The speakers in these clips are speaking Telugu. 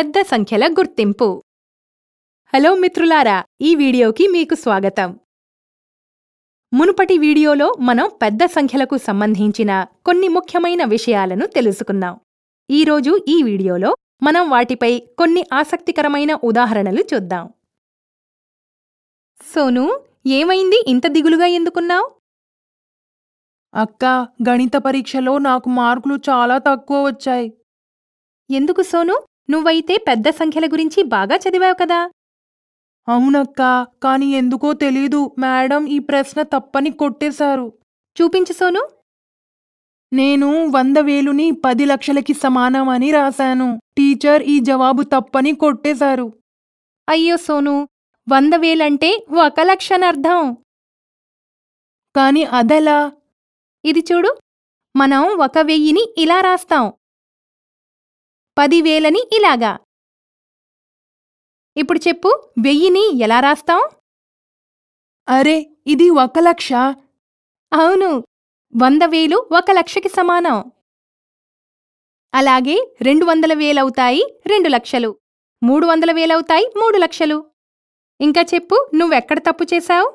పెద్ద సంఖ్యల గుర్తింపు హలో మిత్రులారా ఈ వీడియోకి మీకు స్వాగతం మునుపటి వీడియోలో మనం పెద్ద సంఖ్యలకు సంబంధించిన కొన్ని ముఖ్యమైన విషయాలను తెలుసుకున్నాం ఈరోజు ఈ వీడియోలో మనం వాటిపై కొన్ని ఆసక్తికరమైన ఉదాహరణలు చూద్దాం సోను ఏమైంది ఇంత దిగులుగా ఎందుకున్నావు అక్క గణిత పరీక్షలో నాకు మార్కులు చాలా తక్కువ వచ్చాయి ఎందుకు సోను నువ్వైతే పెద్ద సంఖ్యల గురించి బాగా చదివావు కదా అవునక్కా కానీ ఎందుకో తెలీదు మేడం ఈ ప్రశ్న తప్పని కొట్టేశారు చూపించు సోను నేను వంద వేలుని పది లక్షలకి సమానమని రాశాను టీచర్ ఈ జవాబు తప్పని కొట్టేశారు అయ్యో సోను వంద వేలంటే ఒక లక్షనర్థం కానీ అదెలా ఇది చూడు మనం ఒక వెయ్యిని ఇలా రాస్తాం పదివేలని ఇలాగా ఇప్పుడు చెప్పు వెయ్యిని ఎలా రాస్తాం అరే ఇది ఒక లక్ష అవును వంద వేలు ఒక లక్షకి సమానం అలాగే రెండు వందల వేలవుతాయి రెండు లక్షలు మూడు వందల వేలవుతాయి మూడు లక్షలు ఇంకా చెప్పు నువ్వెక్కడ తప్పు చేశావు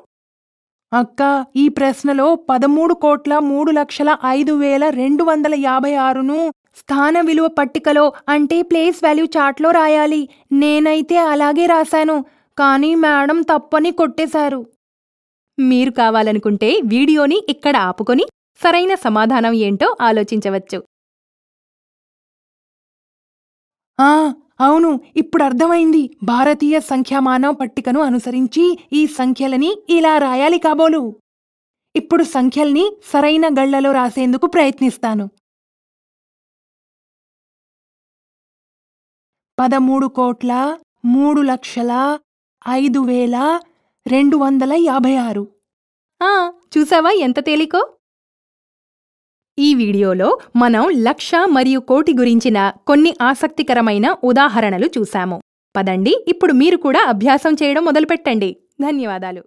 అక్క ఈ ప్రశ్నలో పదమూడు కోట్ల మూడు లక్షల ఐదు వేల రెండు వందల యాభై ఆరును స్థాన విలువ పట్టికలో అంటే ప్లేస్ వాల్యూ చార్ట్లో రాయాలి నేనైతే అలాగే రాశాను కానీ మేడం తప్పని కొట్టేశారు మీరు కావాలనుకుంటే వీడియోని ఇక్కడ ఆపుకొని సరైన సమాధానం ఏంటో ఆలోచించవచ్చు ఆ అవును ఇప్పుడు అర్థమైంది భారతీయ సంఖ్యామానవ పట్టికను అనుసరించి ఈ సంఖ్యలని ఇలా రాయాలి కాబోలు ఇప్పుడు సంఖ్యల్ని సరైన గళ్లలో రాసేందుకు ప్రయత్నిస్తాను పదమూడు కోట్ల మూడు లక్షల ఐదు వేల రెండు వందల యాభై ఆరు ఆ, చూసావా ఎంత తేలికో ఈ వీడియోలో మనం లక్ష మరియు కోటి గురించిన కొన్ని ఆసక్తికరమైన ఉదాహరణలు చూశాము పదండి ఇప్పుడు మీరు కూడా అభ్యాసం చేయడం మొదలుపెట్టండి ధన్యవాదాలు